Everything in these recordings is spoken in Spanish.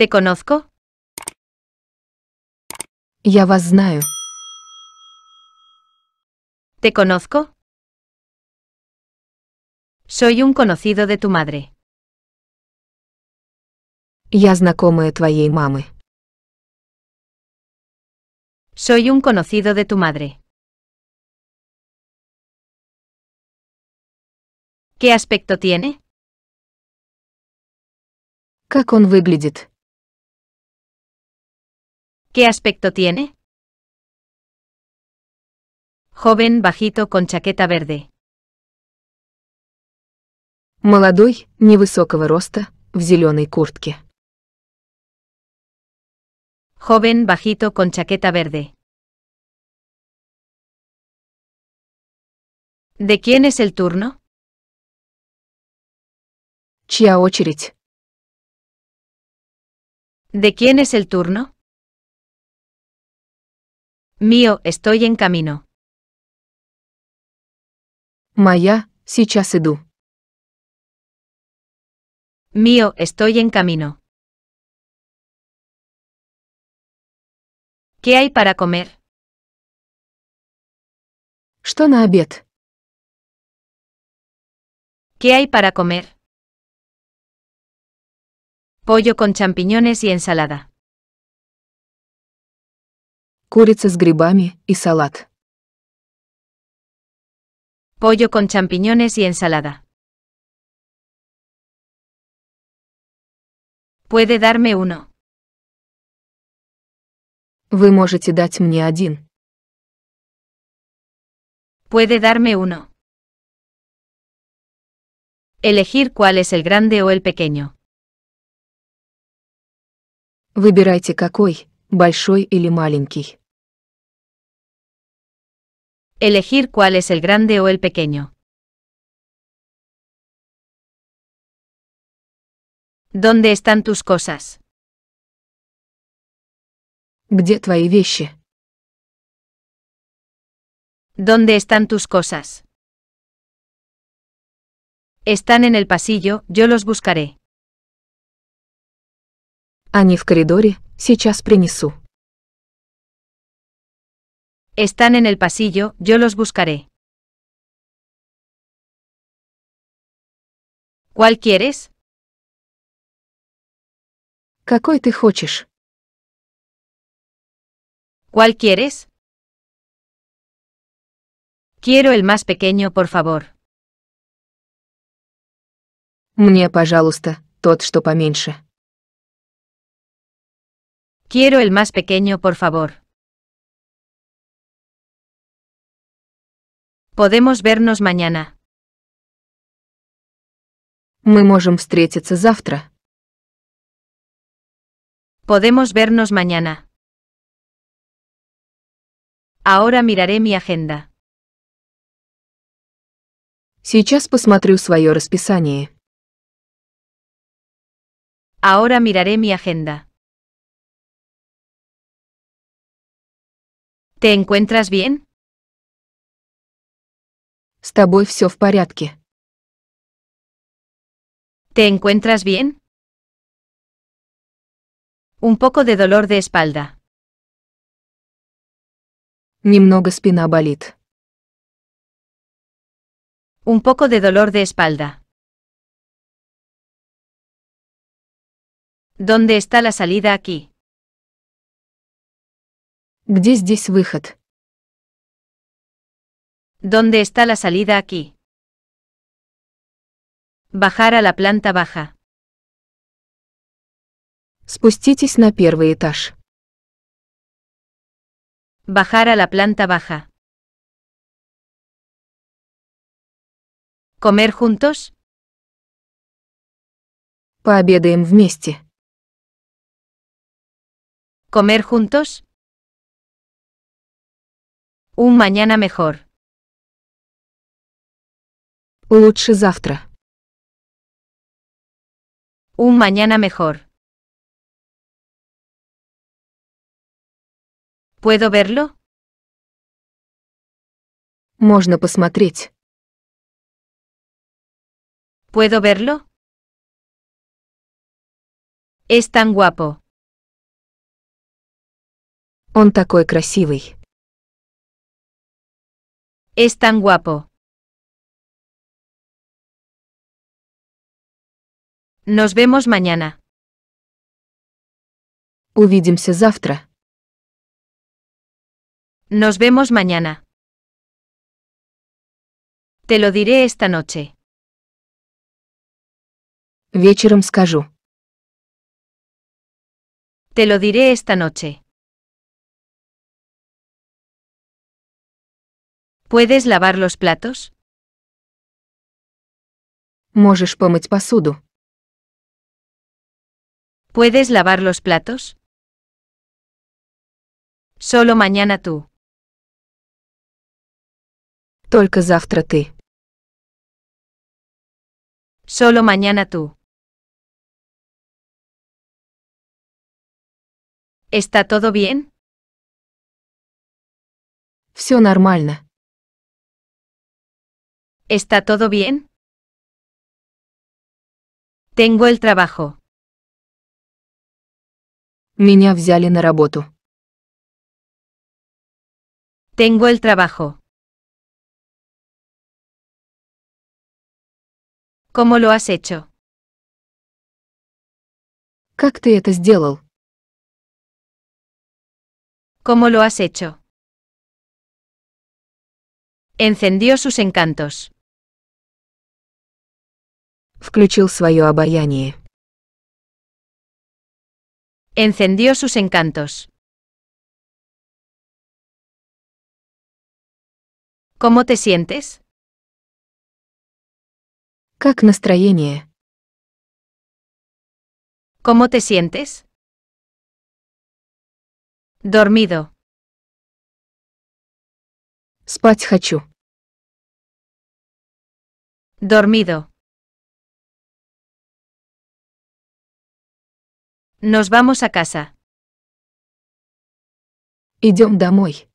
¿Te conozco? Yo vas знаю. ¿Te conozco? Soy un conocido de tu madre. Я знакомая твоей мамы. Soy un conocido de tu madre. ¿Qué aspecto tiene? Как он выглядит? ¿Qué aspecto tiene? Joven bajito con chaqueta verde. Молодой, невысокого роста, в зеленой куртке. Joven bajito con chaqueta verde. ¿De quién es el turno? Чья очередь? ¿De quién es el turno? Mío, estoy en camino. Maya, сейчас иду. Mío, estoy en camino. ¿Qué hay para comer? Что ¿Qué hay para comer? Pollo con champiñones y ensalada курица с грибами и салат. Pollo con champiñones y ensalada. Puede darme uno. Вы можете дать мне один. Puede darme uno. Elegir cuál es el grande o el pequeño. Выбирайте какой, Elegir cuál es el grande o el pequeño. ¿Dónde están tus cosas? ¿Dónde están tus cosas? Están en el pasillo, yo los buscaré. Они в коридоре, сейчас принесу. Están en el pasillo, yo los buscaré. ¿Cuál quieres? Какой ты хочешь? ¿Cuál quieres? Quiero el más pequeño, por favor. Мне, пожалуйста, тот, что поменьше. Quiero el más pequeño, por favor. Podemos vernos mañana. Мы можем встретиться завтра. Podemos vernos mañana. Ahora miraré mi agenda. Сейчас посмотрю расписание. Ahora miraré mi agenda. ¿Te encuentras bien? С ¿Te encuentras bien? Un poco de dolor de espalda. Немного спина Un poco de dolor de espalda. ¿Dónde está la salida aquí? Где здесь выход? ¿Dónde está la salida aquí? Bajar a la planta baja. Спуститесь на первый этаж. Bajar a la planta baja. ¿Comer juntos? Пообедаем вместе. ¿Comer juntos? Un mañana mejor. Лучше завтра. Un mañana mejor. ¿Puedo verlo? Можно посмотреть. ¿Puedo verlo? Es tan guapo. Он такой красивый. Es tan guapo. Nos vemos mañana. Увидимся завтра. Nos vemos mañana. Te lo diré esta noche. Вечером скажу. Te lo diré esta noche. ¿Puedes lavar los platos? ¿Puedes lavar los platos? Solo mañana tú. Только Solo mañana tú. ¿Está todo bien? Все нормально. ¿Está todo bien? Tengo el trabajo. Меня взяли на работу. Tengo el trabajo. ¿Cómo lo has hecho? Как ты это сделал? ¿Cómo lo has hecho? Encendió sus encantos включил Encendió sus encantos. ¿Cómo te sientes? Как ¿Cómo te sientes? Dormido. Спать Dormido. Nos vamos a casa. Идем домой.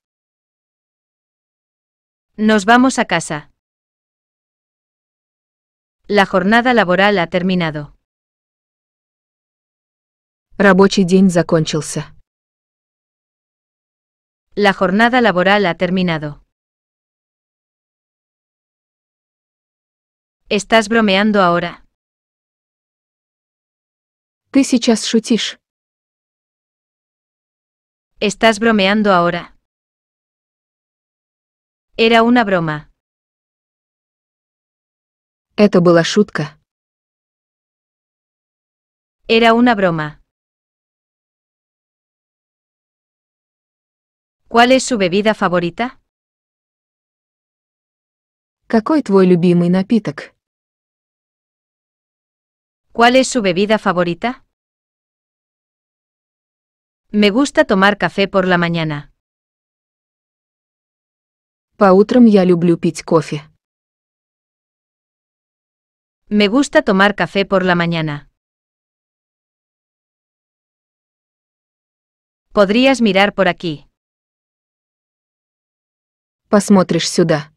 Nos vamos a casa. La jornada laboral ha terminado. Рабочий день закончился. La jornada laboral ha terminado. Estás bromeando ahora сейчас Estás bromeando ahora. Era una broma. Это была шутка. Era una broma. ¿Cuál es su bebida favorita? Какой любимый ¿Cuál es su bebida favorita? Me gusta tomar café por la mañana. По утрам я люблю пить кофе. Me gusta tomar café por la mañana. Podrías mirar por aquí. Посмотришь сюда.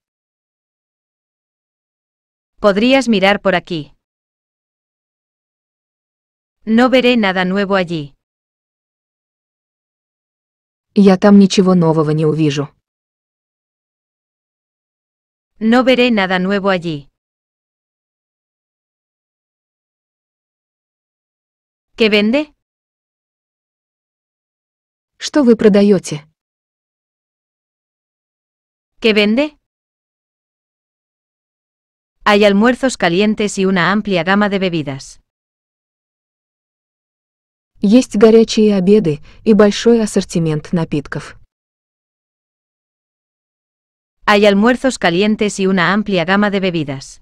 Podrías mirar por aquí. No veré nada nuevo allí. Я tam ничего нового не увижу. No veré nada nuevo allí. ¿Qué vende? ¿Qué vende? Hay almuerzos calientes y una amplia gama de bebidas. Есть горячие обеды и большой ассортимент напитков. Hay almuerzos calientes y una amplia gama de bebidas.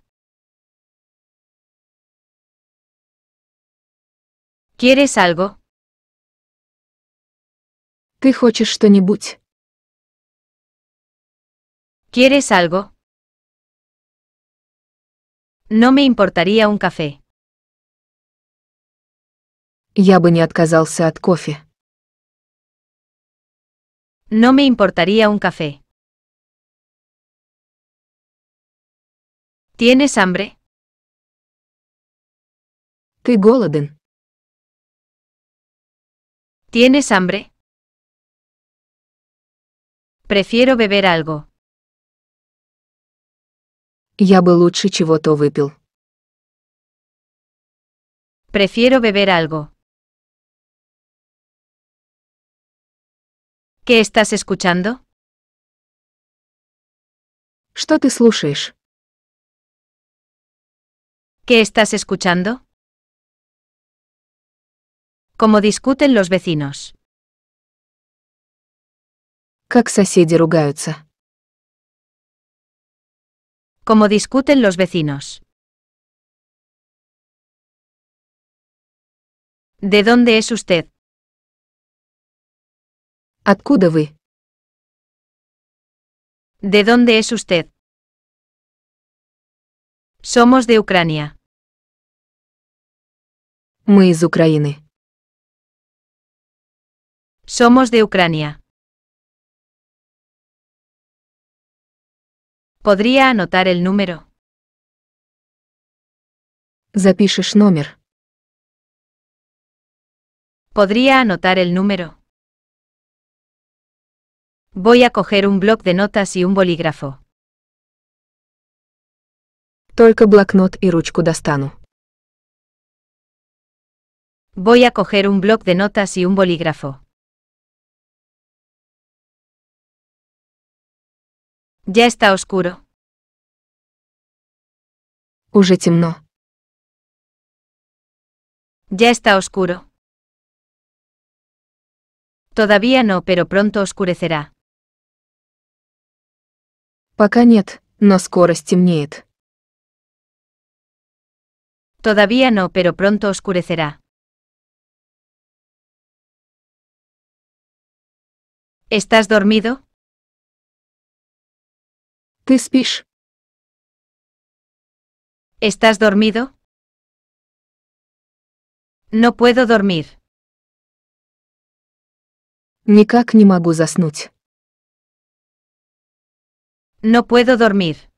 ¿Quieres algo? Ты хочешь что ¿Quieres algo? No me importaría un café. я бы не отказался от кофе. No me importaría un café. ¿Tienes hambre? Ты голоден. ¿Tienes hambre? Prefiero beber algo. Я бы лучше чего-то выпил. Prefiero beber algo. ¿Qué estás escuchando? Что ты слушаешь? ¿Qué estás escuchando? Cómo discuten los vecinos. Как соседи ругаются. Cómo discuten los vecinos. ¿De dónde es usted? ¿De dónde es usted? Somos de Ucrania. Мы из Украины. Somos de Ucrania. ¿Podría anotar el número? Запишешь номер. ¿Podría anotar el número? Voy a coger un bloc de notas y un bolígrafo. Только блокнот и ручку достану. Voy a coger un bloc de notas y un bolígrafo. Ya está oscuro. Уже Ya está oscuro. Todavía no, pero pronto oscurecerá. Пока нет, но скоро стемнеет. Todavía no, pero pronto oscurecerá. ¿Estás dormido? Ты спишь? ¿Estás dormido? No puedo dormir. Никак не могу заснуть. No puedo dormir.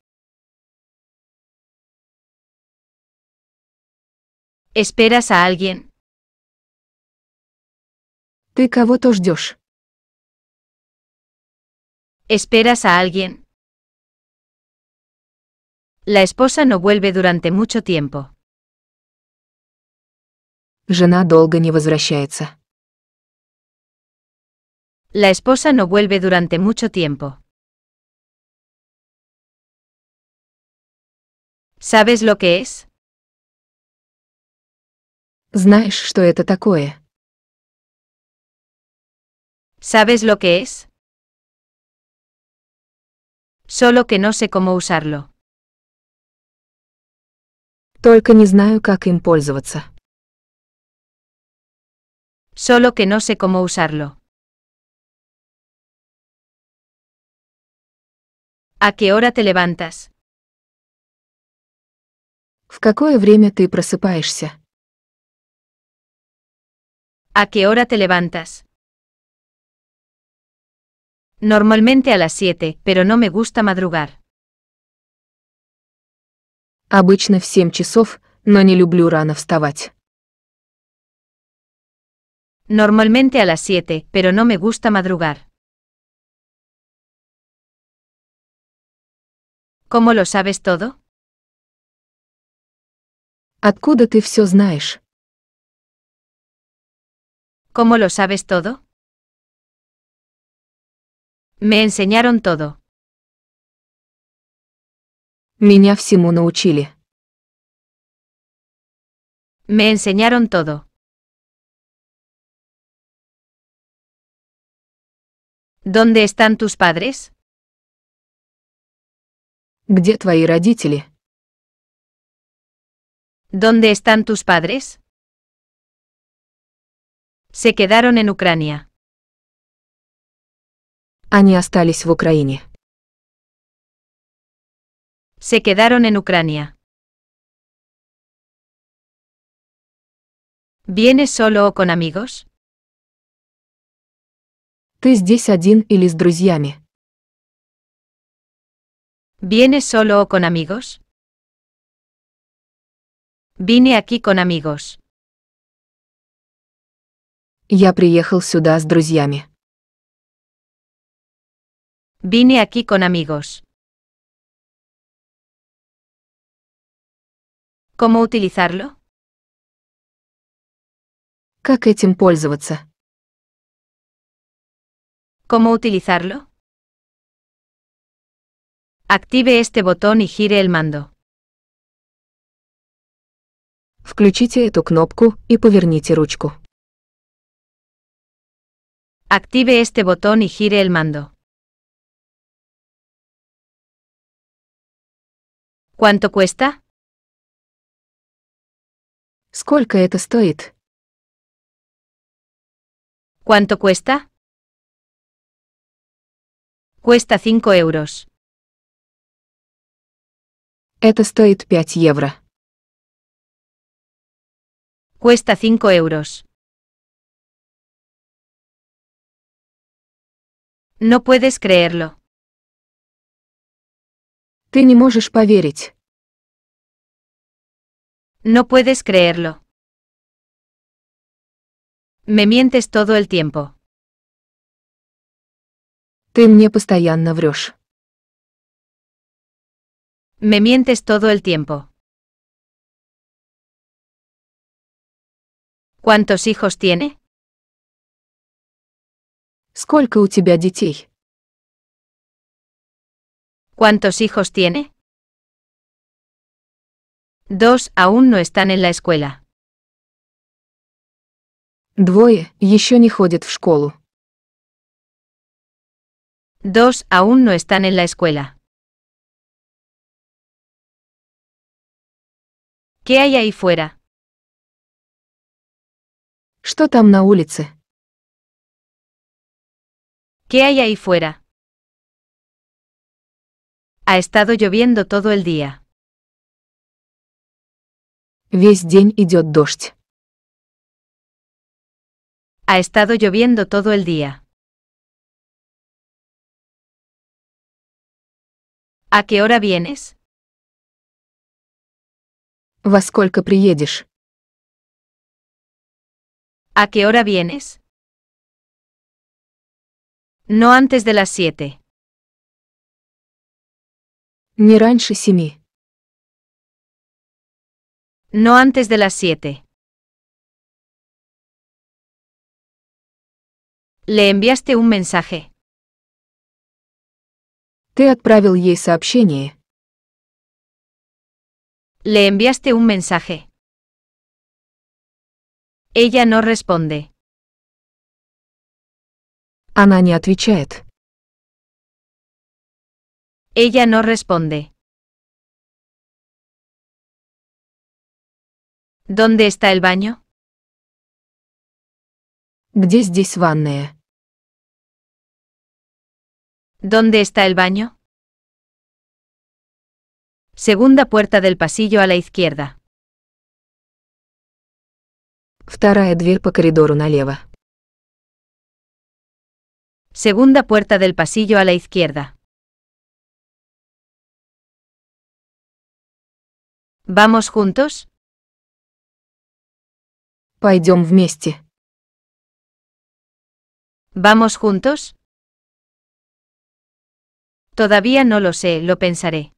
¿Esperas a alguien? Ты кого-то ¿Esperas a alguien? La esposa no vuelve durante mucho tiempo. Жена долго не возвращается. La esposa no vuelve durante mucho tiempo. ¿Sabes lo que es? ¿Sabes qué es ¿Sabes lo que es? Solo que no sé cómo usarlo. знаю, Solo que no sé cómo usarlo. ¿A qué hora te levantas? В какое время ты просыпаешься? ¿A qué hora te levantas? Normalmente a las 7, pero no me gusta madrugar. Обычно в 7 часов, но не люблю рано вставать. Normalmente a las 7, pero no me gusta madrugar. ¿Cómo lo sabes todo? Откуда ты все знаешь? ¿Cómo lo sabes todo? Me enseñaron todo. Меня всему научили. Me enseñaron todo. ¿Dónde están tus padres? Где твои родители? ¿Dónde están tus padres? Se quedaron en Ucrania. Они остались в Украине. Se quedaron en Ucrania. ¿Vienes solo o con amigos? Ты здесь один или с друзьями? ¿Vienes solo o con amigos? Vine aquí con amigos. Я приехал сюда с друзьями. Vine aquí con amigos. ¿Cómo utilizarlo? ¿Cómo utilizarlo? Active este botón y gire el mando. Включите эту кнопку и поверните ручку. Active este botón y gire el mando. ¿Cuánto cuesta? Сколько это стоит? ¿Cuánto cuesta? Cuesta 5 euros. Это стоит 5 евро. Cuesta 5 euros. No puedes creerlo. Tú No puedes creerlo. Me mientes todo el tiempo. Tú Me mientes todo el tiempo. ¿Cuántos hijos tiene? ¿Cuántos hijos tiene? Dos aún no están en la escuela. Dos aún no están en la escuela. ¿Qué hay ahí fuera? ¿Qué hay ahí fuera? Ha estado lloviendo todo el día. Ves день идет дождь. Ha estado lloviendo todo el día. ¿A qué hora vienes? Во сколько приедешь? ¿A qué hora vienes? No antes de las siete. No antes de las siete. Le enviaste un mensaje. Ты отправил ей сообщение. Le enviaste un mensaje. Ella no responde. Она Ella no responde. ¿Dónde está el baño? ¿Dónde está el baño? Segunda puerta del pasillo a la izquierda. Вторая дверь по коридору налево. Segunda puerta del pasillo a la izquierda. ¿Vamos juntos? Пойдем вместе. ¿Vamos juntos? Todavía no lo sé, lo pensaré.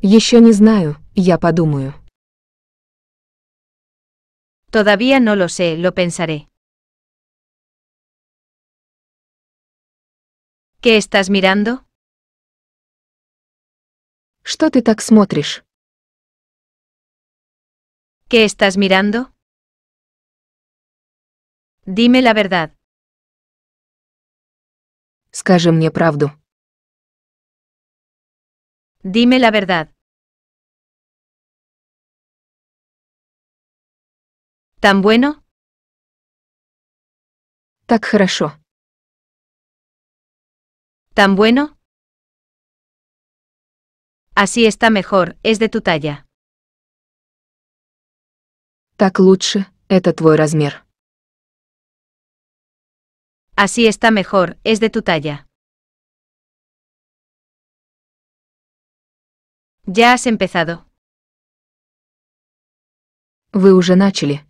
Еще не знаю, я подумаю. Todavía no lo sé, lo pensaré. ¿Qué estás mirando? ¿Qué estás mirando? Dime la verdad. Dime la verdad. ¿Tan bueno? Так хорошо. ¿Tan bueno? Así está mejor, es de tu talla. Так лучше, это твой размер. Así está mejor, es de tu talla. Ya has empezado. Вы уже начали.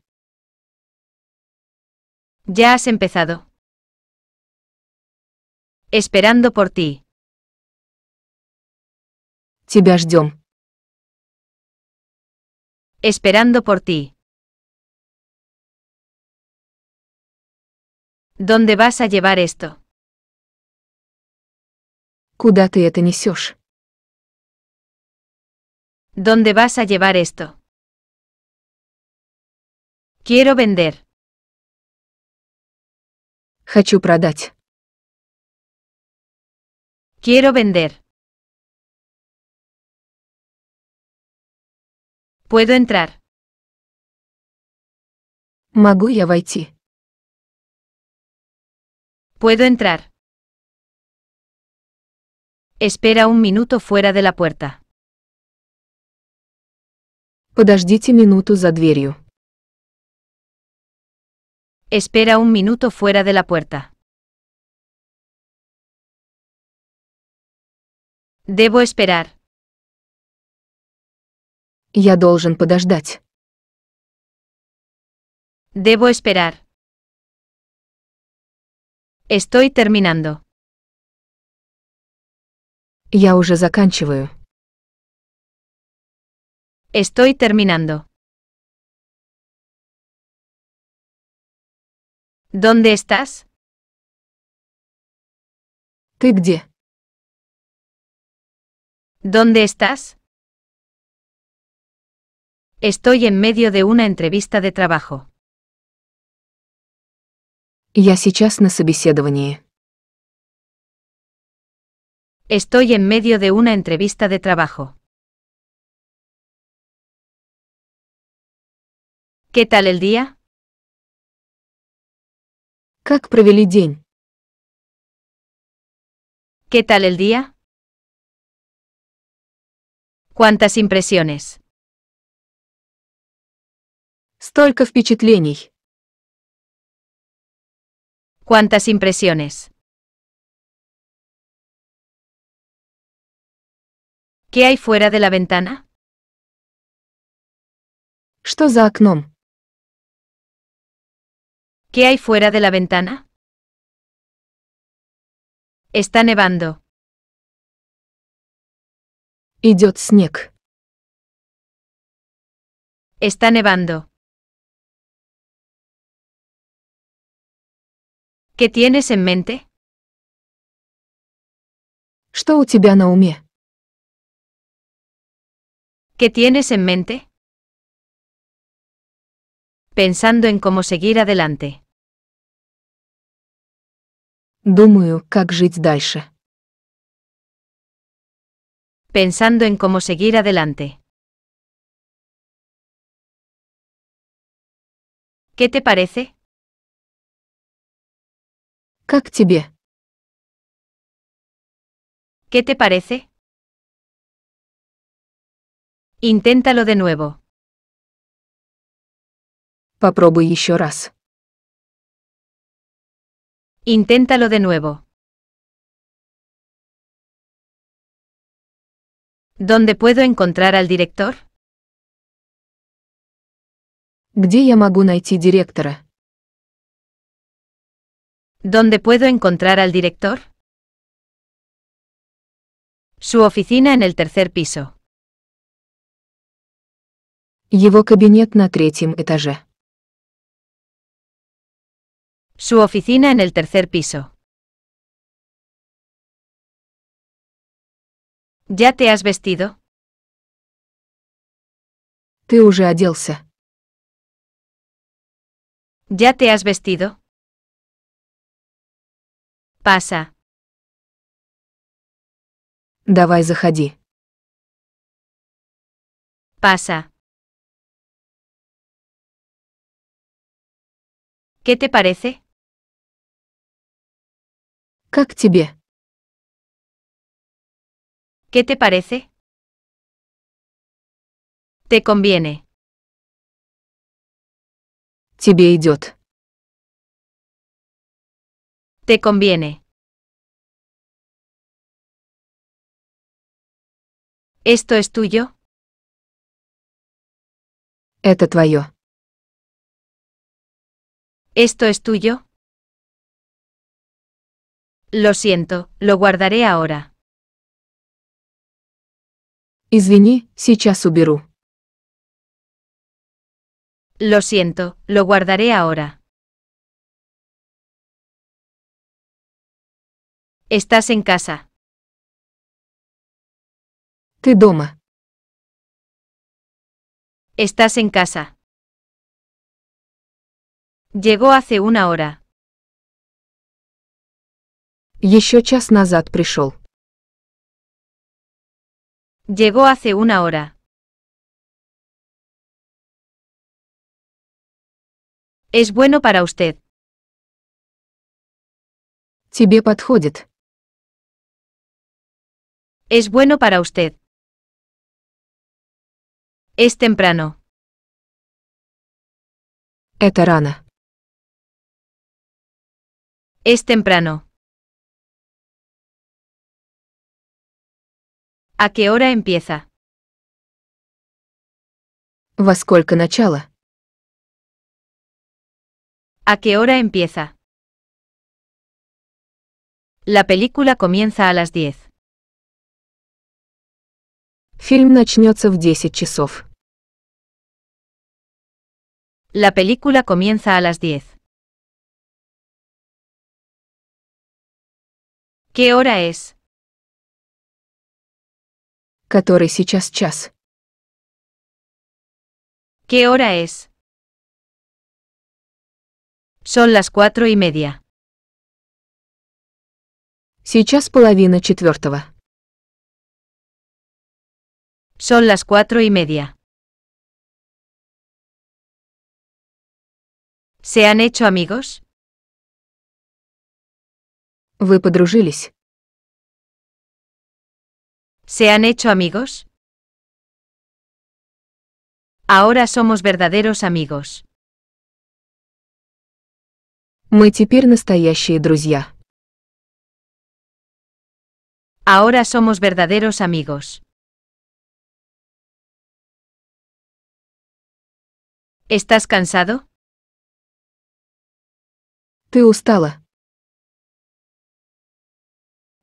Ya has empezado. Esperando por ti. Esperando por ti. ¿Dónde vas a llevar esto? Куда te это ¿Dónde vas a llevar esto? Quiero vender. Хочу продать. Quiero vender. Puedo entrar. Могу я войти? Puedo entrar. Espera un minuto fuera de la puerta. Подождите минуту за дверью. Espera un minuto fuera de la puerta. Debo esperar. Ya должен Debo esperar. Estoy terminando. Ya уже заканчиваю. Estoy terminando. ¿Dónde estás? Ты ¿Dónde estás? Estoy en medio de una entrevista de trabajo. Ya Estoy en medio de una entrevista de trabajo. ¿Qué tal el día? Как провели день? ¿Qué tal el día? ¿Cuántas impresiones? Столько впечатлений. ¿Cuántas impresiones? ¿Qué hay fuera de la ventana? Что за окном? ¿Qué hay fuera de la ventana? Está nevando. Идет Está nevando. ¿Qué tienes en mente? ¿Qué tienes en mente? Pensando en cómo seguir adelante. Думаю, как жить дальше. Pensando en cómo seguir adelante. ¿Qué te parece? Как тебе? ¿Qué te parece? Inténtalo de nuevo. Попробуй еще раз. Inténtalo de nuevo. ¿Dónde puedo encontrar al director? ¿Dónde puedo encontrar al director? Su oficina en el tercer piso. Его en el tercer этаже. Su oficina en el tercer piso. ¿Ya te has vestido? ¿Ya te has vestido? Pasa. Давай заходи. Pasa. ¿Qué te parece? ¿Qué te parece? Te conviene. Te conviene. ¿Esto es tuyo? ¿Esto es tuyo? Lo siento, lo guardaré ahora. Извини, сейчас уберу. Lo siento, lo guardaré ahora. Estás en casa. Te дома. Estás en casa. Llegó hace una hora. Еще час назад Llegó hace una hora. Es bueno para usted. Тебе Es bueno para usted. Es temprano. Это Es temprano. ¿A qué hora empieza? сколько ¿A qué hora empieza? La película comienza a las 10. Film начнется в 10 часов. La película comienza a las 10. ¿Qué hora es? Который сейчас час? ¿Qué hora es? Son las cuatro y media. Сейчас половина четвертого. Son las cuatro y media. ¿Se han hecho amigos? Вы подружились? ¿Se han hecho amigos? Ahora somos verdaderos amigos. Мы теперь настоящие друзья. Ahora somos verdaderos amigos. ¿Estás cansado? ¿Te устала.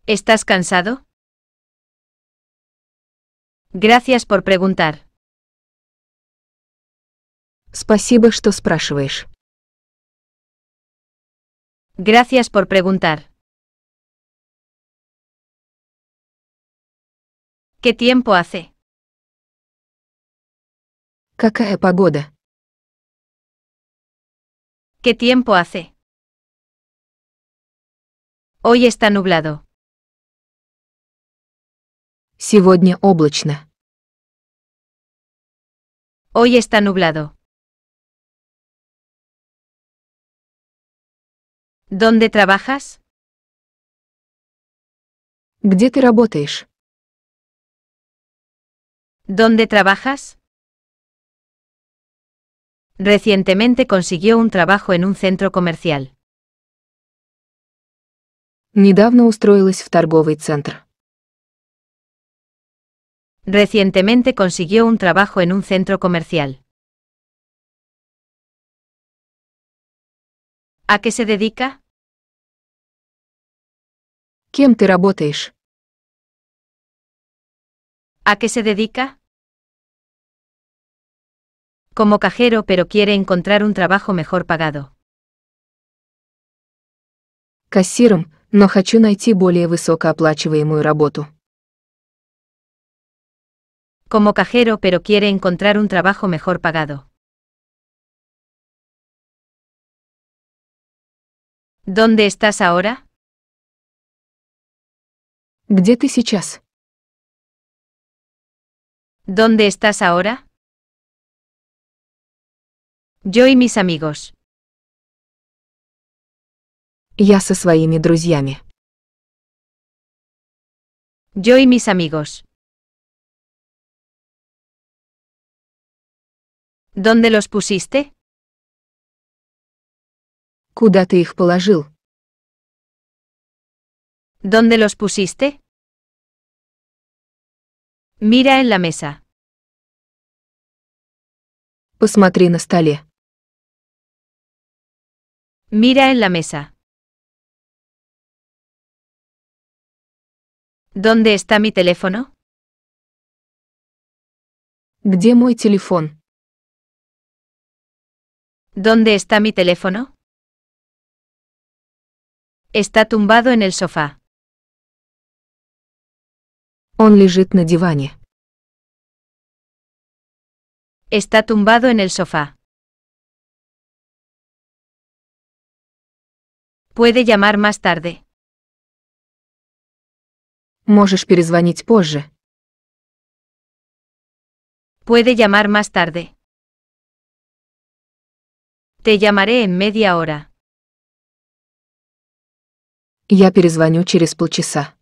¿Estás cansado? Gracias por preguntar. Спасибо, Gracias por preguntar. ¿Qué tiempo hace? Какая погода? ¿Qué tiempo hace? Hoy está nublado. Сегодня облачно. Hoy está nublado. ¿Dónde trabajas? Где ты работаешь? ¿Dónde trabajas? Recientemente consiguió un trabajo en un centro comercial. Недавно устроилась в торговый центр. Recientemente consiguió un trabajo en un centro comercial. ¿A qué se dedica? ¿Quién te работаешь? ¿A qué se dedica? Como cajero pero quiere encontrar un trabajo mejor pagado. Кассиром, но хочу найти более высокооплачиваемую работу como cajero pero quiere encontrar un trabajo mejor pagado. ¿Dónde estás ahora? ¿Dónde estás ahora? Yo y mis amigos. Yo y mis amigos. ¿Dónde los pusiste? ¿Dónde los pusiste? Mira en la mesa. Посмотри на Mira en la mesa. ¿Dónde está mi teléfono? Где мой телефон? ¿Dónde está mi teléfono? Está tumbado en el sofá. лежит Está tumbado en el sofá. Puede llamar más tarde. Можешь Puede llamar más tarde. Te llamaré en media hora. Я перезвоню через полчаса.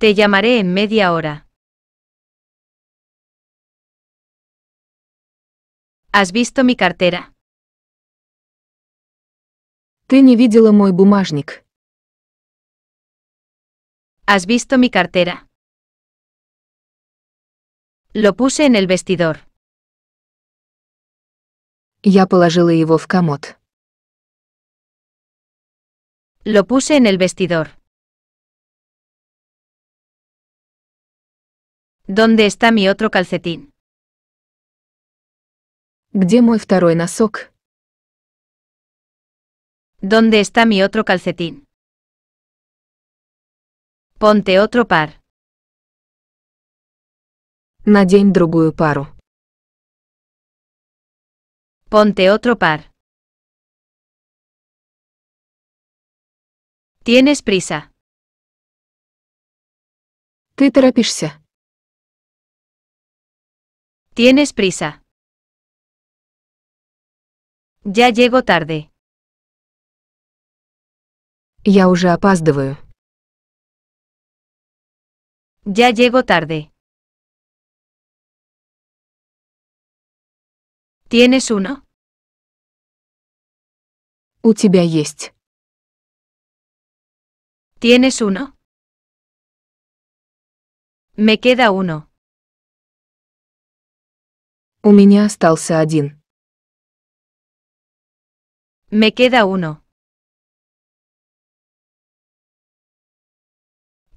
Te llamaré en media hora. ¿Has visto mi cartera? Te не видела мой бумажник. ¿Has visto mi cartera? Lo puse en el vestidor. Я положила его в комод. Lo puse en el vestidor. ¿Dónde está mi otro calcetín? Где мой второй носок? ¿Dónde está mi otro calcetín? Ponte otro par. Надень другую пару. Ponte otro par. Tienes prisa. te торопишься. Tienes prisa. Ya llego tarde. Ya уже опаздываю. Ya llego tarde. ¿Tienes uno? У тебя есть. ¿Tienes uno? Me queda uno. У меня остался один. Me queda uno.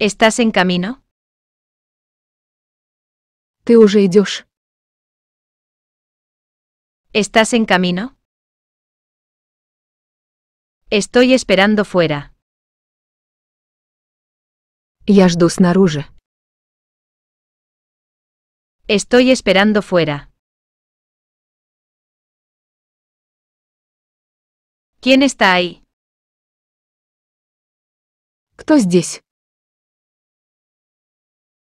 ¿Estás en camino? Ты уже идешь. ¿Estás en camino? Estoy esperando fuera. Я жду снаружи. Estoy esperando fuera. ¿Quién está ahí? Кто здесь?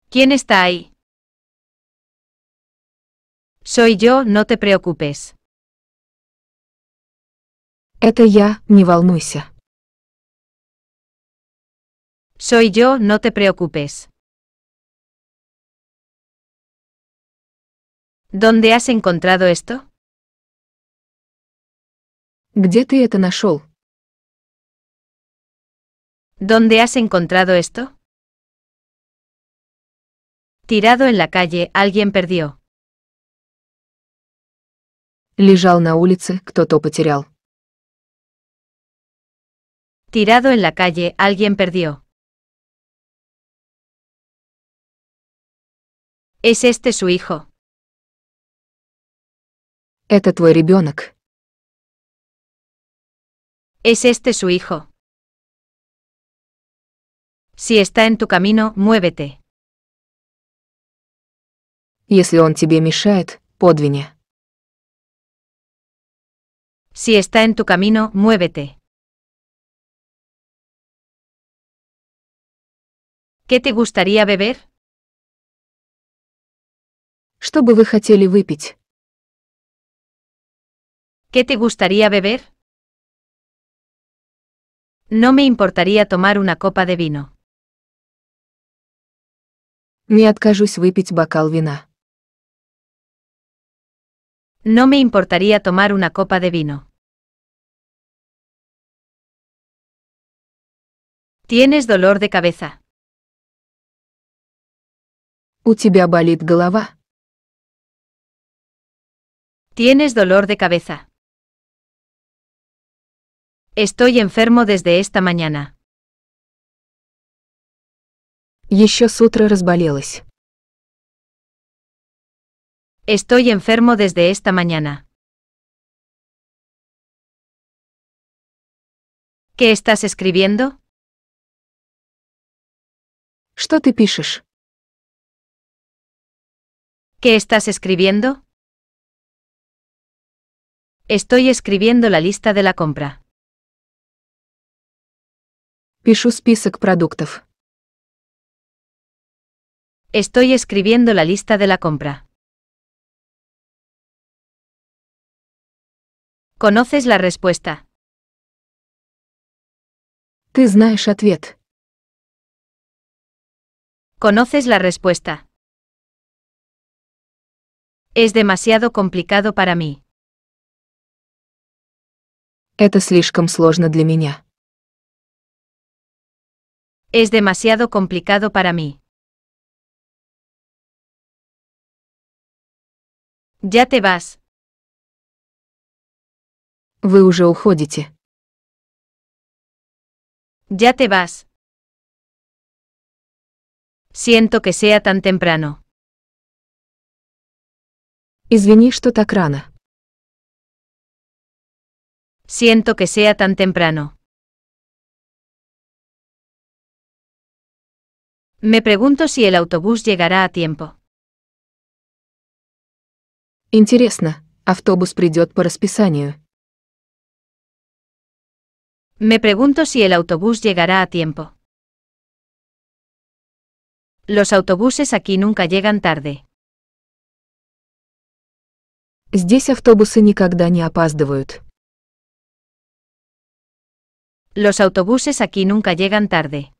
¿Quién está ahí? Soy yo, no te preocupes. Это я, не волнуйся. Soy yo, no te preocupes. ¿Dónde has encontrado esto? Где ты ¿Dónde has encontrado esto? Tirado en la calle, alguien perdió. Лежал на улице, кто-то потерял. Tirado en la calle, alguien perdió. ¿Es este su hijo? Это твой ребенок. ¿Es este su hijo? Si está en tu camino, muévete. Если он тебе мешает, подвине. Si está en tu camino, muévete. ¿Qué te gustaría beber? ¿Qué te gustaría beber? No me importaría tomar una copa de vino. Не откажусь выпить бокал no me importaría tomar una copa de vino. Tienes dolor de cabeza. ¿U тебя болит голова. Tienes dolor de cabeza. Estoy enfermo desde esta mañana. Еще с утра разболелась. Estoy enfermo desde esta mañana. ¿Qué estás escribiendo? ¿Qué estás escribiendo? Estoy escribiendo la lista de la compra. Estoy escribiendo la lista de la compra. Conoces la respuesta. Ты знаешь ответ. Conoces la respuesta. Es demasiado complicado para mí. Это слишком сложно для меня. Es demasiado complicado para mí. Ya te vas. Вы уже уходите. Ya te vas. Siento que sea tan temprano. Извини, что так рано. Siento que sea tan temprano. Me pregunto si el autobús llegará a tiempo. Интересно, автобус придет по расписанию. Me pregunto si el autobús llegará a tiempo. Los autobuses aquí nunca llegan tarde. Здесь автобусы никогда не опаздывают. Los autobuses aquí nunca llegan tarde.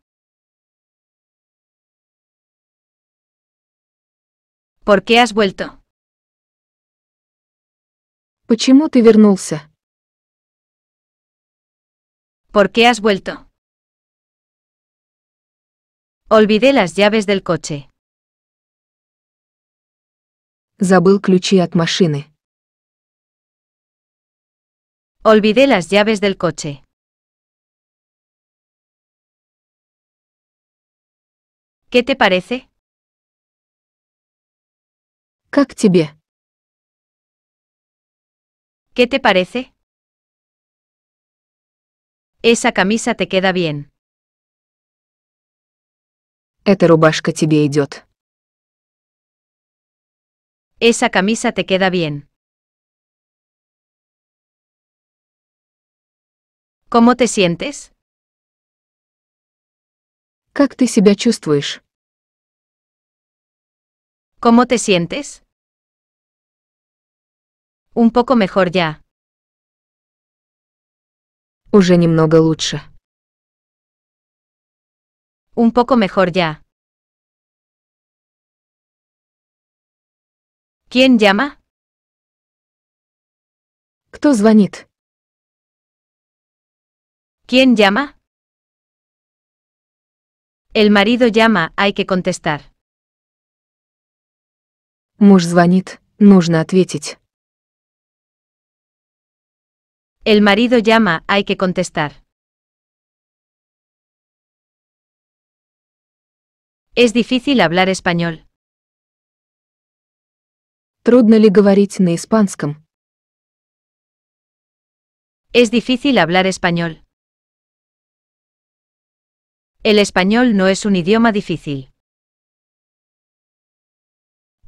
¿Por qué has vuelto? Почему ты вернулся? ¿Por qué has vuelto? Olvidé las llaves del coche. Забыл ключи от Olvidé las llaves del coche. ¿Qué te parece? Как ¿Qué te parece? Esa camisa te queda bien. рубашка тебе идет. Esa camisa te queda bien. ¿Cómo te sientes? Как ты себя ¿Cómo te sientes? Un poco mejor ya. Уже немного лучше. Un poco mejor ya. ¿Quién llama? Кто звонит? ¿Quién llama? El marido llama, hay que contestar. Муж звонит, нужно ответить. El marido llama, hay que contestar. Es difícil hablar español. ¿Trudno ли говорить на испанском? Es difícil hablar español. El español no es un idioma difícil.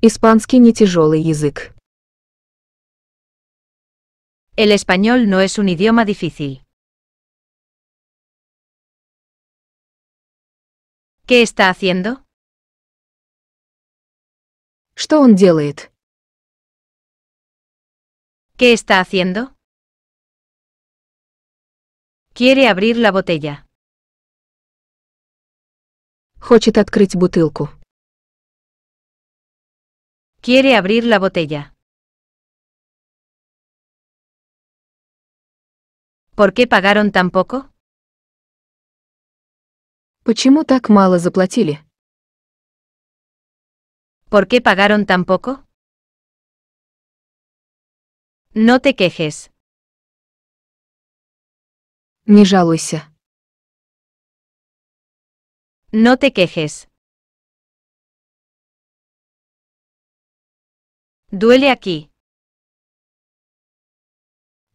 Испанский не idioma язык. El español no es un idioma difícil. ¿Qué está haciendo? ¿Qué está haciendo? Quiere abrir la botella. Quiere abrir la botella. ¿Por qué pagaron tan poco? Почему так заплатили? ¿Por qué pagaron tan poco? No te quejes. Не жалуйся. No te quejes. Duele aquí.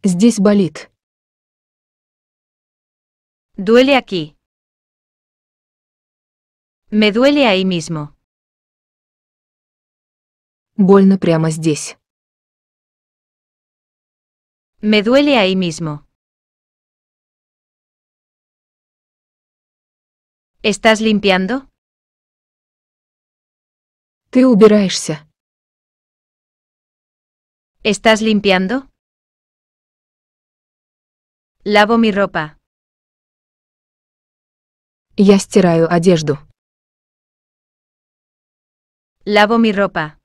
Здесь болит. Duele aquí. Me duele ahí mismo. Больно прямо здесь. Me duele ahí mismo. ¿Estás limpiando? Te ¿Estás limpiando? Lavo mi ropa. Я стираю одежду. Лаво ми ропа.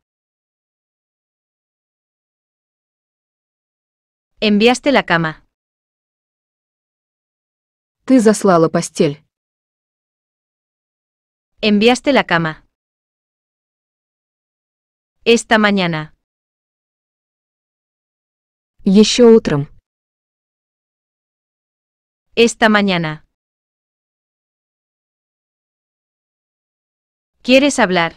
Enviaste la cama. Ты заслала постель. Enviaste la cama. Esta mañana. Еще утром. Esta mañana. ¿Quieres hablar?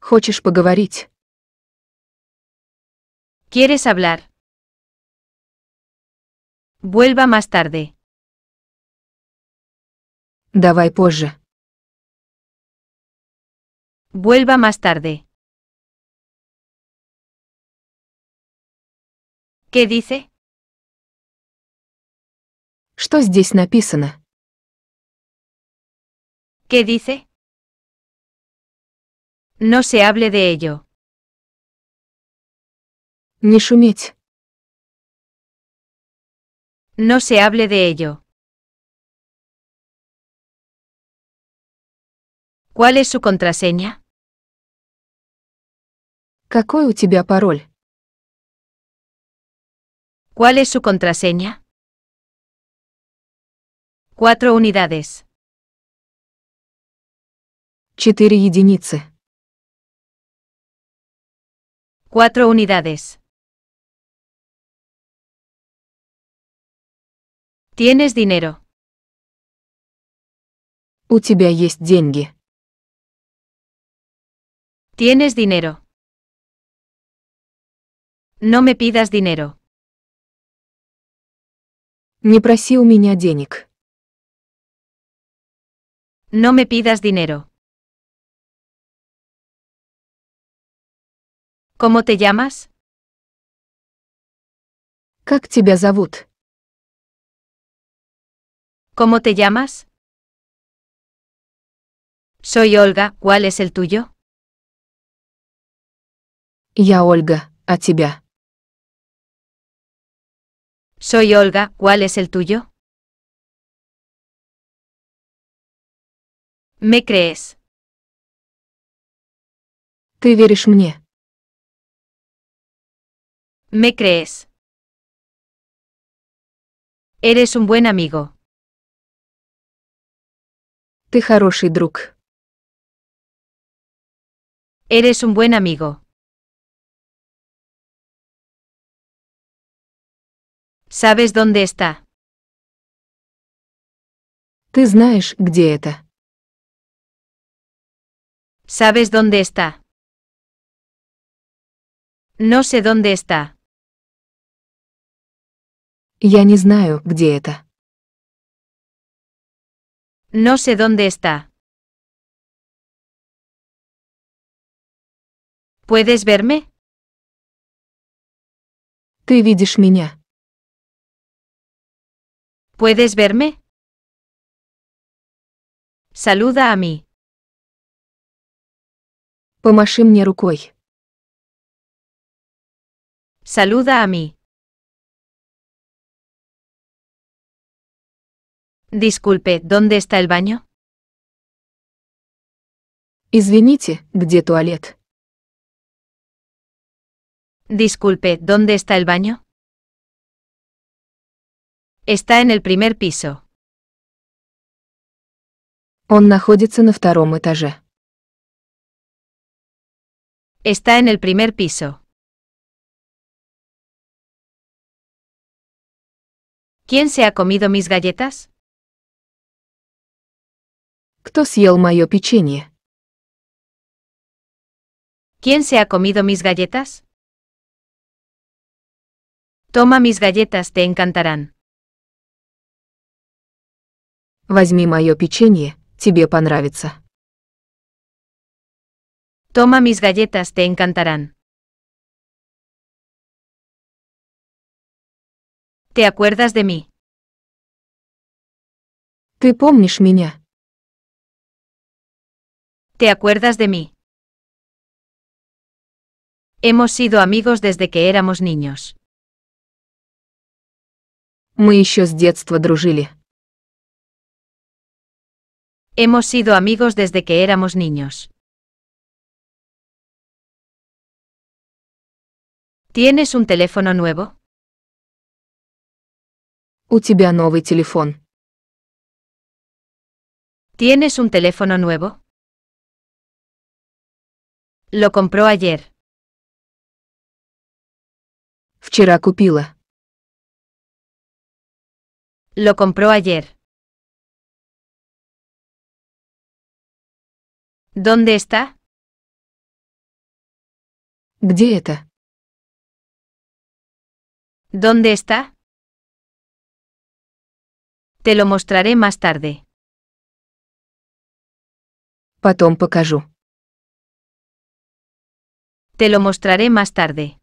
Хочешь поговорить? ¿Quieres hablar? Vuelva más tarde. Давай позже. Vuelva más tarde. ¿Qué dice? Что здесь написано? ¿Qué dice? No se hable de ello. Nishumit. No se hable de ello. ¿Cuál es su contraseña? Какой ¿Cuál es su contraseña? Cuatro unidades. 4 единицы. 4 unidades. Tienes dinero. У тебя есть деньги. Tienes dinero. No me pidas dinero. Не проси у меня денег. No me pidas dinero. ¿Cómo te llamas? ¿Cómo te llamas? Soy Olga, ¿cuál es el tuyo? Ya Olga, a ti. Soy Olga, ¿cuál es el tuyo? ¿Me crees? ¿Tú ¿Me crees? Eres un buen amigo. Ты хороший друг. Eres un buen amigo. ¿Sabes dónde está? Ты знаешь, где это? ¿Sabes dónde está? No sé dónde está. Я не знаю, где это. No sé dónde está. ¿Puedes verme? Ты видишь меня. ¿Puedes verme? Saluda a mí. Помаши мне рукой. Saluda a mí. Disculpe, ¿dónde está el baño? Disculpe, ¿dónde está el baño? Está en el primer piso. Está en el primer piso. ¿Quién se ha comido mis galletas? Кто съел мое печенье? ¿Quién se ha comido mis galletas? Toma mis galletas, te encantarán. Возьми мое печенье, тебе понравится. Toma mis galletas, te encantarán. ¿Te acuerdas de mí? Ты помнишь меня? ¿Te acuerdas de mí? Hemos sido amigos desde que éramos niños. Hemos sido amigos desde que éramos niños. ¿Tienes un teléfono nuevo? ¿Tienes un teléfono nuevo? Lo compró ayer. Lo compró ayer. ¿Dónde está? Где ¿Dónde está? Te lo mostraré más tarde. Потом te lo mostraré más tarde.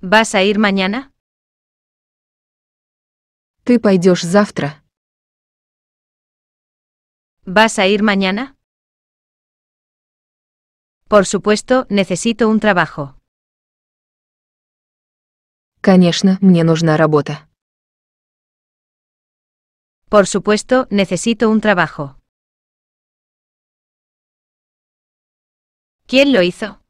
¿Vas a ir mañana? ¿Tú пойдешь завтра. ¿Vas a ir mañana? Por supuesto, necesito un trabajo. Конечно, мне нужна работа. Por supuesto, necesito un trabajo. ¿Quién lo hizo?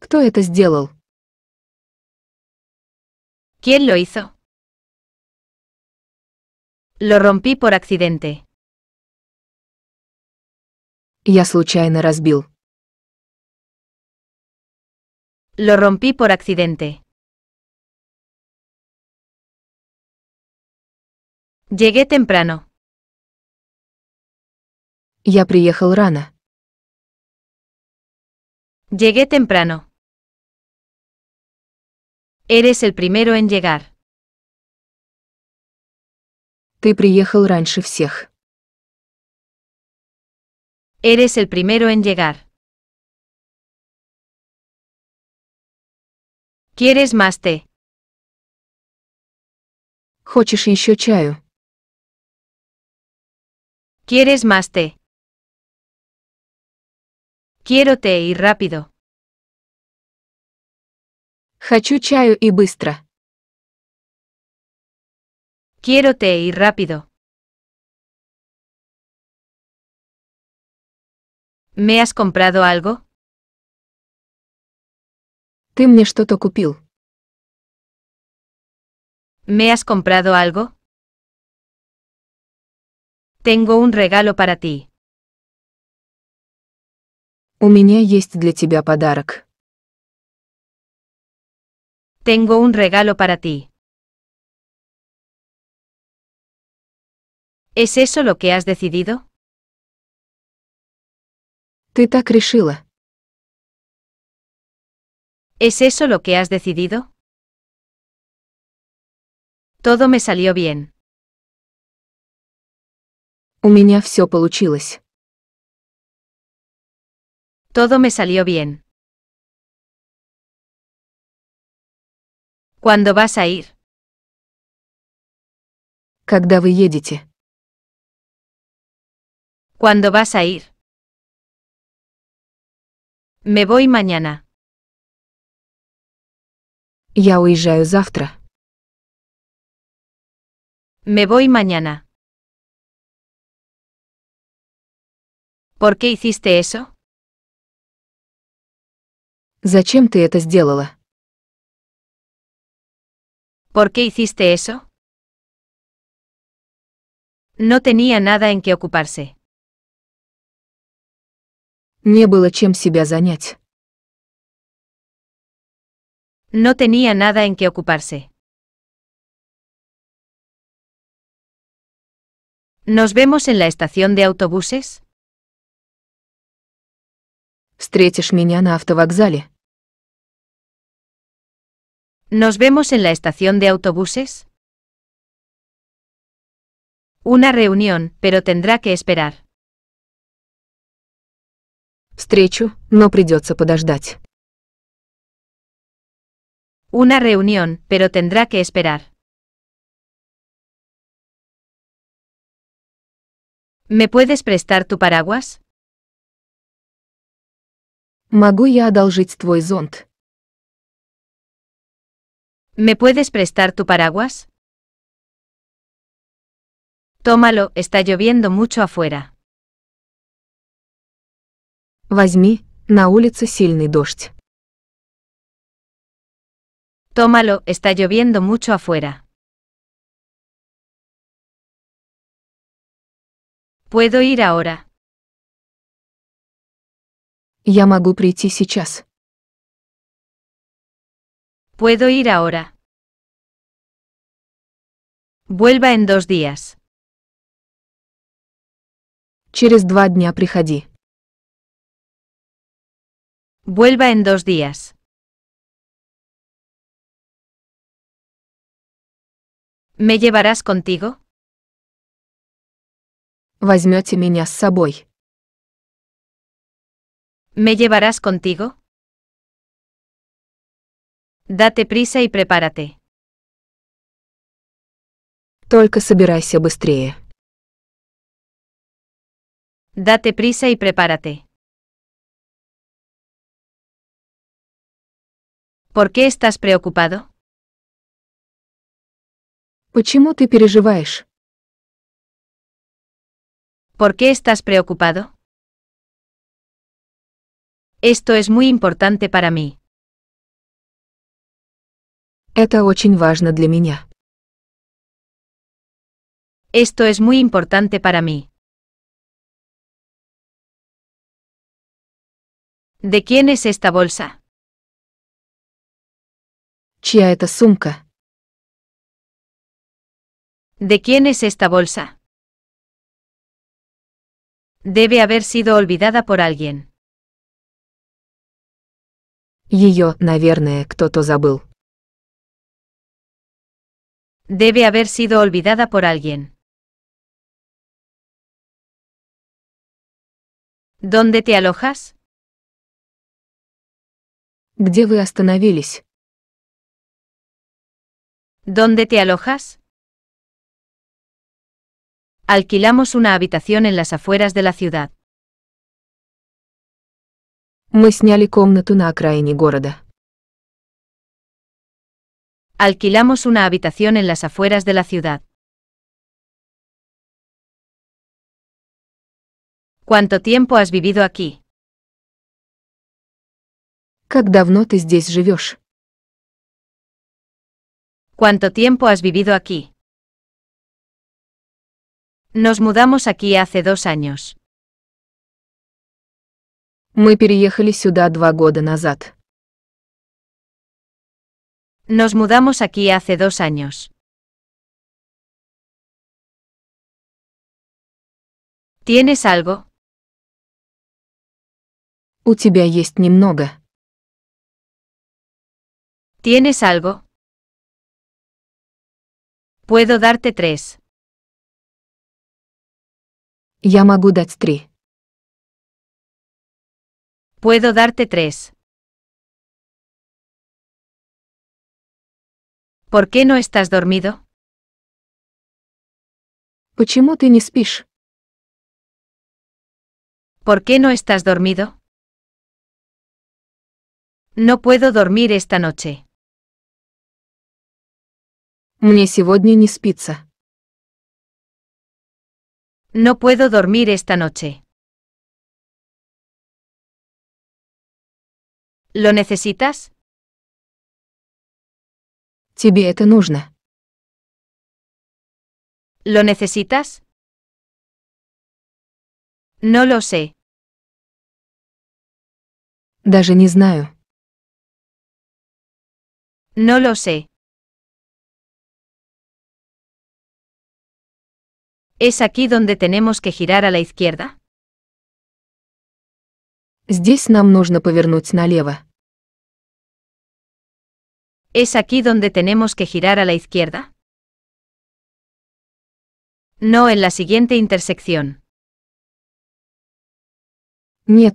Кто сделал? ¿Quién lo hizo? Lo rompí por accidente. Я случайно разбил. Lo rompí por accidente. Llegué temprano. Я приехал рано. Llegué temprano. Eres el primero en llegar. Ты приехал раньше всех. Eres el primero en llegar. ¿Quieres más té? Хочешь еще чаю? ¿Quieres más té? Quiero té y rápido. Хочу y и быстро. té y rápido. ¿Me has comprado algo? Ты мне что-то купил. ¿Me has comprado algo? Tengo un regalo para ti. У меня есть для тебя подарок. Tengo un regalo para ti. ¿Es eso lo que has decidido? Ты так решила. ¿Es eso lo que has decidido? Todo me salió bien. У меня все получилось. Todo me salió bien. ¿Cuándo vas a ir? ¿Cuándo vas a ir? Me voy mañana. Ya уезжаю завтра. Me voy mañana. ¿Por qué hiciste eso? Зачем ты это сделала? ¿Por qué hiciste eso? No tenía nada en qué ocuparse. Не было чем себя занять. No tenía nada en qué ocuparse. ¿Nos vemos en la estación de autobuses? Встретишь меня на автовокзале? ¿Nos vemos en la estación de autobuses? Una reunión, pero tendrá que esperar. Встречу, но придется Una reunión, pero tendrá que esperar. ¿Me puedes prestar tu paraguas? Могу я ¿Me puedes prestar tu paraguas? Tómalo, está lloviendo mucho afuera. Возьми, на улице сильный дождь. Tómalo, está lloviendo mucho afuera. Puedo ir ahora. Я могу прийти Puedo ir ahora. Vuelva en dos días. Через два дня приходи. Vuelva en dos días. ¿Me llevarás contigo? Возьмете меня с собой. ¿Me llevarás contigo? Date prisa y prepárate. Только собирайся быстрее. Date prisa y prepárate. ¿Por qué estás preocupado? Почему ты ¿Por qué estás preocupado? Esto es muy importante para mí. Esto es muy importante para mí. ¿De quién es esta bolsa? ¿De quién es esta bolsa? Debe haber sido olvidada por alguien. наверное, кто забыл. Debe haber sido olvidada por alguien. ¿Dónde te alojas? ¿Dónde вы остановились? ¿Dónde te alojas? Alquilamos una habitación en las afueras de la ciudad. Мы сняли комнату на окраине города. Alquilamos una habitación en las afueras de la ciudad. ¿Cuánto tiempo has vivido aquí? ¿Cuánto tiempo has vivido aquí? Nos mudamos aquí hace dos años. Мы переехали сюда года назад. Nos mudamos aquí hace dos años. ¿Tienes algo? U тебя есть немного. ¿Tienes algo? Puedo darte tres. Я Puedo darte tres. ¿Por qué no estás dormido? ¿Por qué no estás dormido? No puedo dormir esta noche. Мне сегодня не спится. No puedo dormir esta noche. ¿Lo necesitas? Тебе это нужно? ¿Lo necesitas? No lo sé. Даже не знаю. No lo sé. ¿Es aquí donde tenemos que girar a la izquierda? Здесь нам нужно повернуть налево. ¿Es aquí donde tenemos que girar a la izquierda? No en la siguiente intersección. No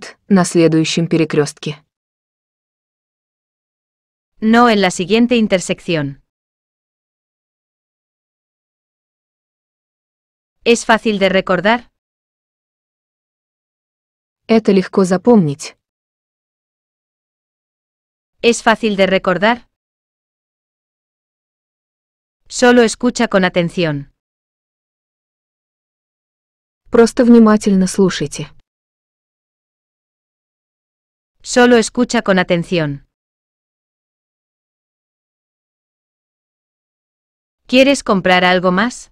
en la siguiente intersección. ¿Es fácil de recordar? ¿Es fácil de recordar? Solo escucha con atención. Просто внимательно слушайте. Solo escucha con atención. ¿Quieres comprar algo más?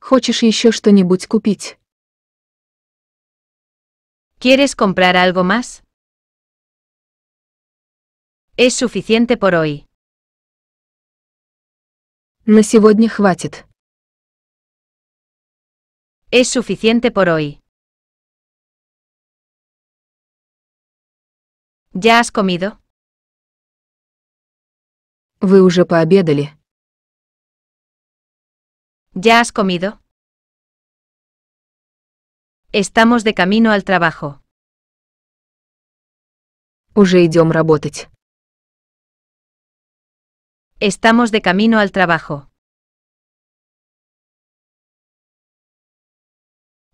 что-нибудь ¿Quieres comprar algo más? Es suficiente por hoy. На сегодня хватит. Es suficiente por hoy. ¿Ya has comido? Вы уже пообедали? ¿Ya has comido? Estamos de camino al trabajo. Уже идем работать. Estamos de camino al trabajo.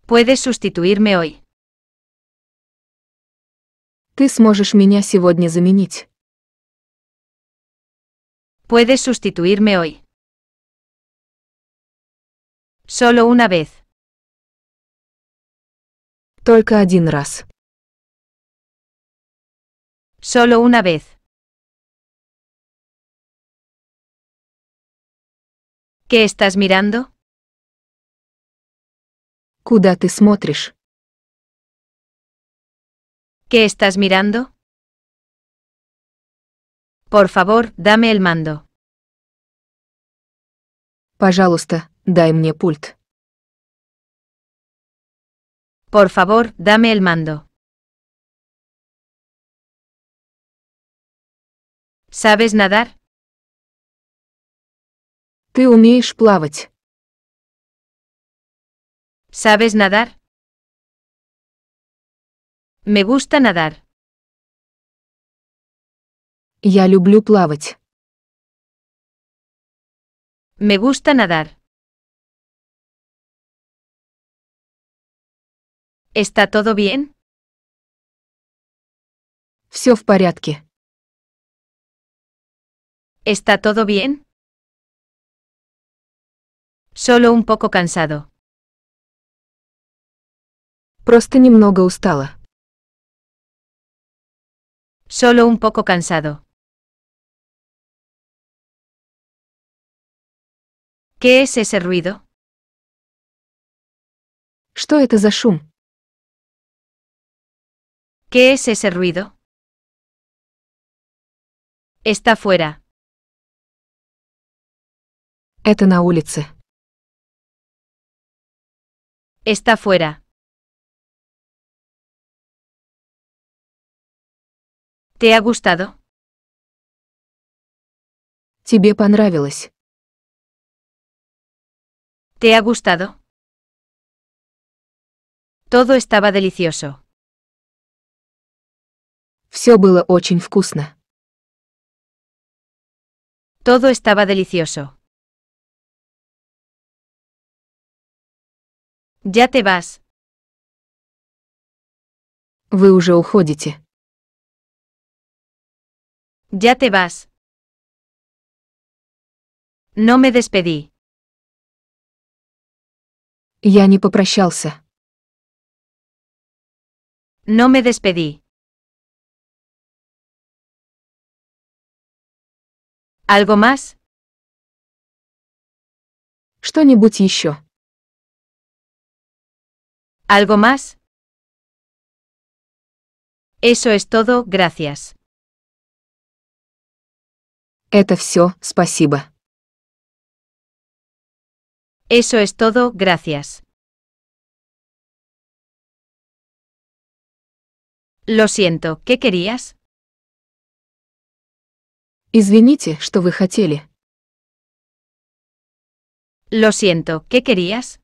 Puedes sustituirme hoy. Ты сможешь меня сегодня заменить. Puedes sustituirme hoy. Solo una vez. Только один раз. Solo una vez. ¿Qué estás mirando? ¿Cuándo te смотришь? ¿Qué estás mirando? Por favor, dame el mando. Пожалуйста, дай мне Por favor, dame el mando. ¿Sabes nadar? плавать. ¿Sabes nadar? Me gusta nadar. Я люблю плавать. Me gusta nadar. ¿Está todo bien? Все в порядке. ¿Está todo bien? Solo un poco cansado. Просто немного устала. Solo un poco cansado. ¿Qué es ese ruido? Что это за шум? ¿Qué es ese ruido? Está fuera. Это на улице. Está fuera. ¿Te ha gustado? Тебе понравилось? ¿Te ha gustado? Todo estaba delicioso. Все было очень вкусно. Todo estaba delicioso. «Ya te vas». Вы уже уходите. «Ya te vas». No me despedí. Я не попрощался. No me despedí. Algo más? Что-нибудь еще. ¿Algo más? Eso es todo, gracias. спасибо. Eso es todo, gracias. Lo siento, ¿qué querías? Lo siento, ¿qué querías?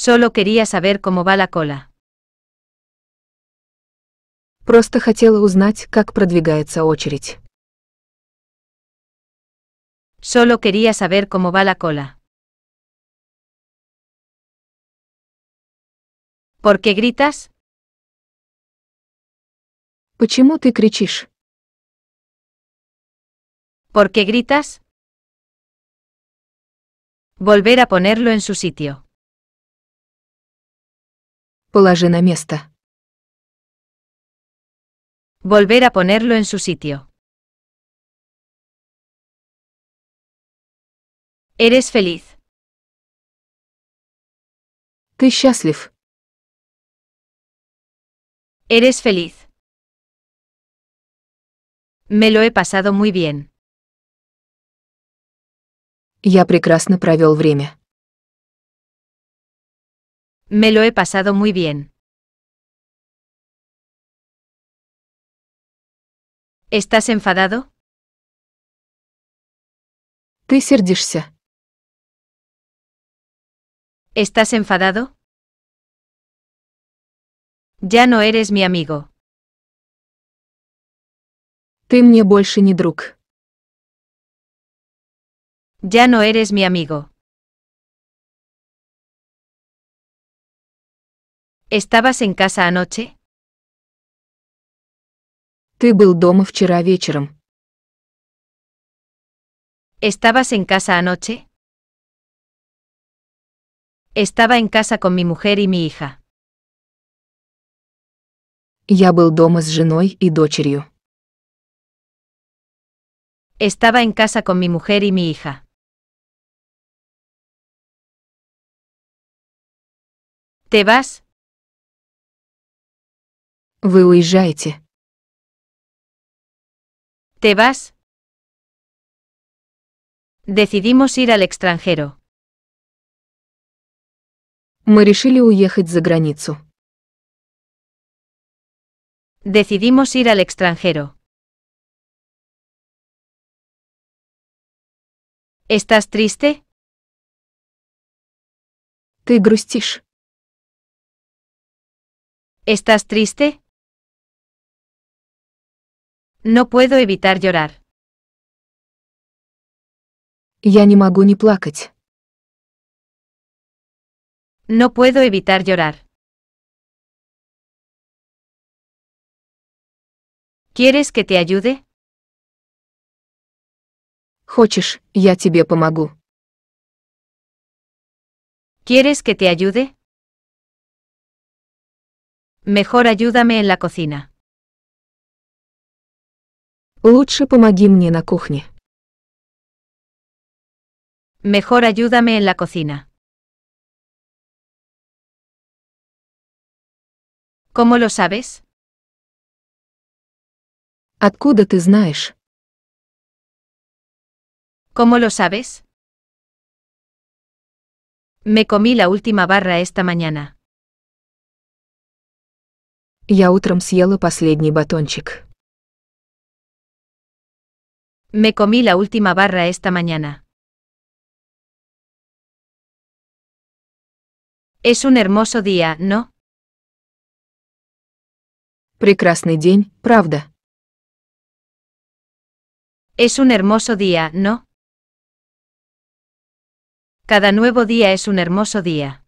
Solo quería saber cómo va la cola. Просто хотела узнать, как продвигается очередь. Solo quería saber cómo va la cola. ¿Por qué gritas? Почему ¿Por qué gritas? Volver a ponerlo en su sitio. Положи на место. Volver a ponerlo en su sitio. Eres feliz. Ты счастлив. Eres feliz. Me lo he pasado muy bien. Я прекрасно провел время. Me lo he pasado muy bien. ¿Estás enfadado? ¿Estás enfadado? Ya no eres mi amigo. Ya no eres mi amigo. ¿Estabas en casa anoche? Ты был вчера вечером. ¿Estabas en casa anoche? Estaba en casa con mi mujer y mi hija. Я был дома с женой Estaba en casa con mi mujer y mi hija. ¿Te vas? Вы уезжаете. Te vas. Decidimos ir al extranjero. Мы решили уехать Decidimos ir al extranjero. ¿Estás triste? Ты грустишь. ¿Estás triste? No puedo evitar llorar. Ya не могу ni плакать. No puedo evitar llorar. ¿Quieres que te ayude? Хочешь, я помогу. ¿Quieres que te ayude? Mejor ayúdame en la cocina. Лучше помоги мне на кухне. Mejor ayúdame en la cocina. ¿Cómo lo sabes? Откуда ты знаешь? ¿Cómo lo sabes? Me comí la última barra esta mañana. Я утром съела последний батончик. Me comí la última barra esta mañana. Es un hermoso día, ¿no? Прекрасный день, правда? Es un hermoso día, ¿no? Cada nuevo día es un hermoso día.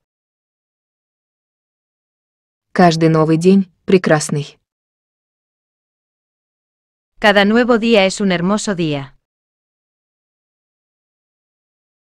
Cada новый день прекрасный. Cada nuevo día es un hermoso día.